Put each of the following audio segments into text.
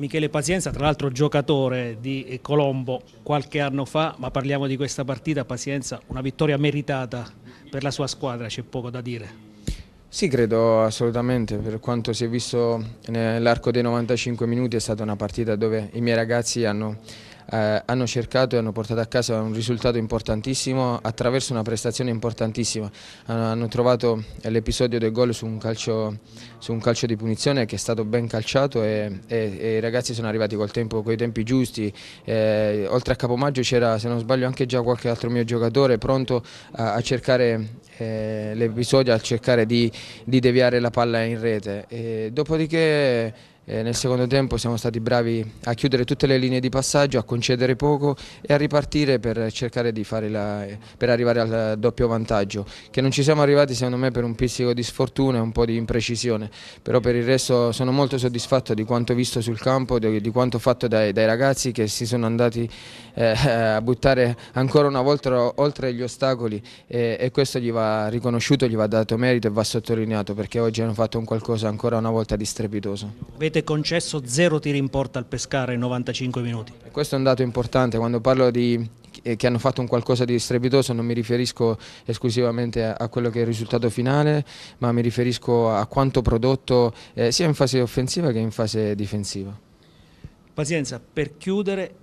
Michele Pazienza, tra l'altro giocatore di eh, Colombo qualche anno fa, ma parliamo di questa partita, Pazienza, una vittoria meritata per la sua squadra, c'è poco da dire. Sì, credo assolutamente, per quanto si è visto nell'arco dei 95 minuti è stata una partita dove i miei ragazzi hanno eh, hanno cercato e hanno portato a casa un risultato importantissimo attraverso una prestazione importantissima. Hanno, trovato l'episodio del gol su, su, un calcio di punizione che è stato ben calciato e, e, e i ragazzi sono arrivati col tempo, coi tempi giusti. Eh, oltre a Capomaggio c'era, se non sbaglio, anche già qualche altro mio giocatore pronto a, a cercare eh, l'episodio, a cercare di, di, deviare la palla in rete. E, dopodiché eh, nel secondo tempo siamo stati bravi a chiudere tutte le linee di passaggio, a concedere poco e a ripartire per cercare di fare la, per arrivare al doppio vantaggio, che non ci siamo arrivati secondo me per un pizzico di sfortuna e un po' di imprecisione, però per il resto sono molto soddisfatto di quanto visto sul campo, di, di quanto fatto dai, dai, ragazzi che si sono andati eh, a buttare ancora una volta oltre gli ostacoli e, e questo gli va riconosciuto, gli va dato merito e va sottolineato perché oggi hanno fatto un qualcosa ancora una volta di strepitoso. Avete avete concesso zero tiri in porta al Pescara in 95 minuti. Questo è un dato importante, quando parlo di eh, che hanno fatto un qualcosa di strepitoso, non mi riferisco esclusivamente a quello che è il risultato finale, ma mi riferisco a quanto prodotto eh, sia in fase offensiva che in fase difensiva. Pazienza, per chiudere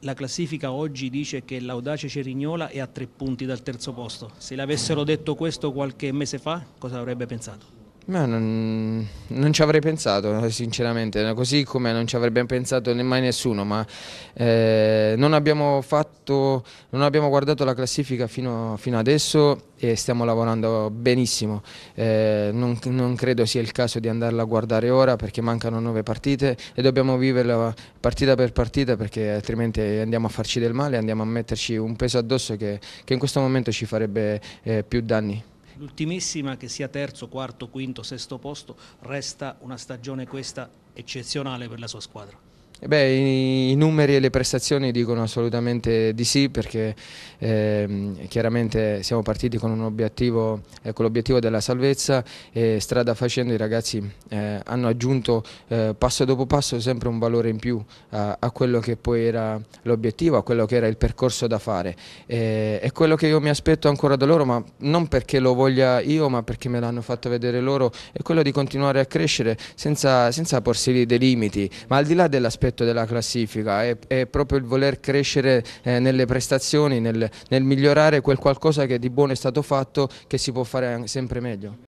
la classifica oggi dice che l'audace Cerignola è a tre punti dal terzo posto. Se l'avessero detto questo qualche mese fa, cosa avrebbe pensato? Non, non, ci avrei pensato sinceramente, così come non ci avrebbe pensato mai nessuno, ma eh, non, abbiamo fatto, non, abbiamo guardato la classifica fino, fino adesso e stiamo lavorando benissimo, eh, non, non, credo sia il caso di andarla a guardare ora perché mancano nove partite e dobbiamo viverla partita per partita perché altrimenti andiamo a farci del male, andiamo a metterci un peso addosso che, che in questo momento ci farebbe eh, più danni. L'ultimissima che sia terzo, quarto, quinto, sesto posto resta una stagione questa eccezionale per la sua squadra. Eh beh, i, i, numeri e le prestazioni dicono assolutamente di sì perché eh, chiaramente siamo partiti con ecco, l'obiettivo eh, della salvezza e strada facendo i ragazzi eh, hanno aggiunto eh, passo dopo passo sempre un valore in più a, a quello che poi era l'obiettivo, a quello che era il percorso da fare. è quello che io mi aspetto ancora da loro, ma non perché lo voglia io, ma perché me l'hanno fatto vedere loro, è quello di continuare a crescere senza, senza porsi dei limiti, ma al di là dell'aspetto rispetto della classifica, è, è proprio il voler crescere eh, nelle prestazioni, nel, nel migliorare quel qualcosa che di buono è stato fatto che si può fare sempre meglio.